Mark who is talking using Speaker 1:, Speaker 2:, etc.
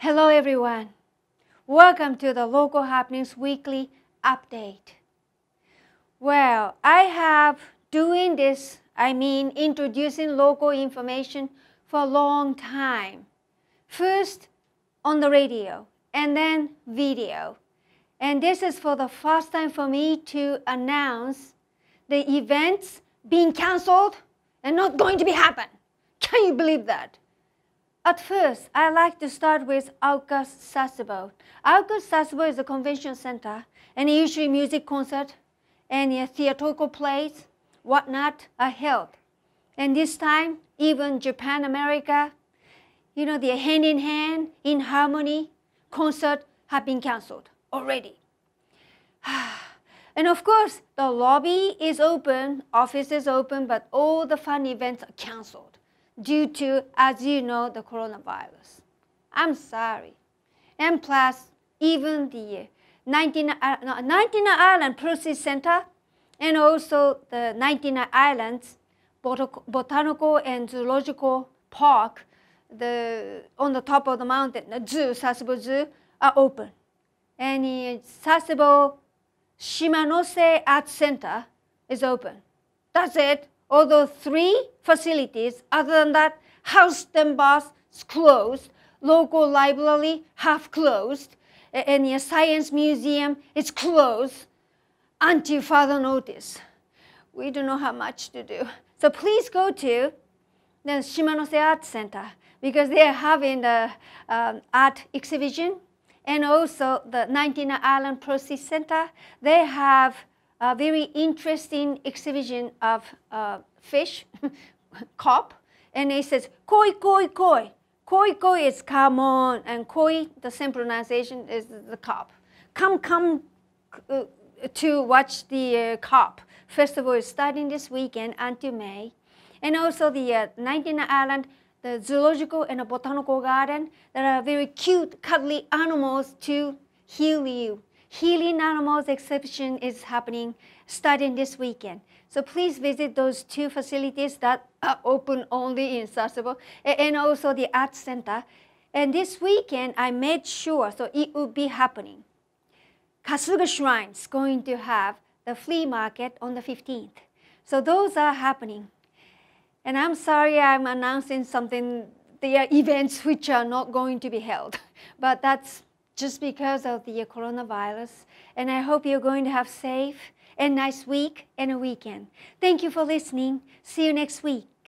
Speaker 1: Hello, everyone. Welcome to the Local Happenings Weekly Update. Well, I have doing this, I mean introducing local information for a long time. First on the radio and then video. And this is for the first time for me to announce the events being canceled and not going to be happen. Can you believe that? At first, I like to start with August Sasebo. August Sasebo is a convention center, and usually music concert and a theatrical plays, whatnot, are held. And this time, even Japan, America, you know, the hand in hand, in harmony concert have been canceled already. and of course, the lobby is open, office is open, but all the fun events are canceled due to, as you know, the coronavirus. I'm sorry. And plus, even the 19, uh, Island Process Center and also the 19 Islands Bot Botanical and Zoological Park the, on the top of the mountain, the zoo, Sasebo Zoo, are open. And uh, Sasebo Shimanose Art Center is open. That's it although three facilities other than that, House is closed, local library half closed, and the science museum is closed until further notice. We don't know how much to do. So please go to the Shimanose Art Center because they are having the um, art exhibition and also the 99 Island Process Center. They have a very interesting exhibition of uh, fish, cop, and it says koi koi koi. Koi koi is come on, and koi, the same pronunciation is the cop. Come come uh, to watch the uh, cop festival is starting this weekend until May, and also the uh, 99 Island the zoological and a botanical garden that are very cute, cuddly animals to heal you. Healing Animals exhibition is happening starting this weekend. So please visit those two facilities that are open only in Sasebo and also the Art Center. And this weekend, I made sure, so it would be happening. Kasuga Shrine is going to have the flea market on the 15th. So those are happening. And I'm sorry I'm announcing something, the are events which are not going to be held. But that's just because of the coronavirus. And I hope you're going to have safe and nice week and a weekend. Thank you for listening. See you next week.